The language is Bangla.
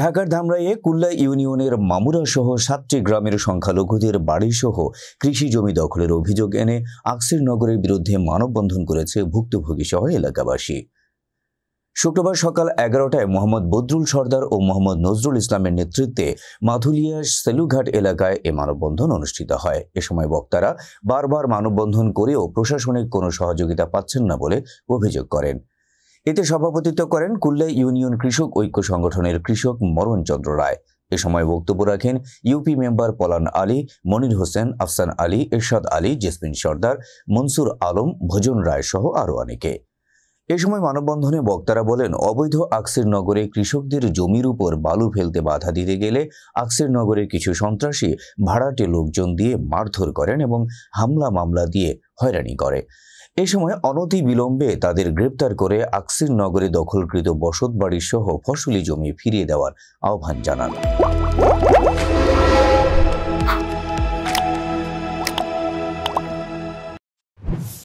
ঢাকার ধামরাইয়ে কুল্লা ইউনিয়নের মামুরা সহ সাতটি গ্রামের সংখ্যালঘুদের বাড়িসহ কৃষি জমি দখলের অভিযোগ এনে আকসির নগরের বিরুদ্ধে মানববন্ধন করেছে ভুক্তভোগী সহ এলাকাবাসী শুক্রবার সকাল এগারোটায় মোহাম্মদ বদরুল সর্দার ও মোহাম্মদ নজরুল ইসলামের নেতৃত্বে মাধুলিয়া সেলুঘাট এলাকায় এ মানববন্ধন অনুষ্ঠিত হয় এ সময় বক্তারা বারবার মানববন্ধন করেও প্রশাসনিক কোনো সহযোগিতা পাচ্ছেন না বলে অভিযোগ করেন এতে সভাপতিত্ব করেন কুল্লে ইউনিয়ন কৃষক ঐক্য সংগঠনের কৃষক মরণ চন্দ্র রায় এ সময় বক্তব্য রাখেন ইউপি মেম্বার পলান আলী মনির হোসেন আফসান আলী এরশাদ আলী জেসমিন সর্দার মনসুর আলম ভজন রায় সহ আরও অনেকে এ সময় মানববন্ধনে বক্তারা বলেন অবৈধ আকসির নগরে কৃষকদের জমির উপর বালু ফেলতে বাধা দিতে গেলে আকসির নগরের কিছু সন্ত্রাসী ভাড়াটে লোকজন দিয়ে মারধর করেন এবং হামলা মামলা দিয়ে হয়রানি করে এ সময় অনতি বিলম্বে তাদের গ্রেপ্তার করে আকসির নগরে দখলকৃত বসত বাড়ি সহ ফসলি জমি ফিরিয়ে দেওয়ার আহ্বান জানান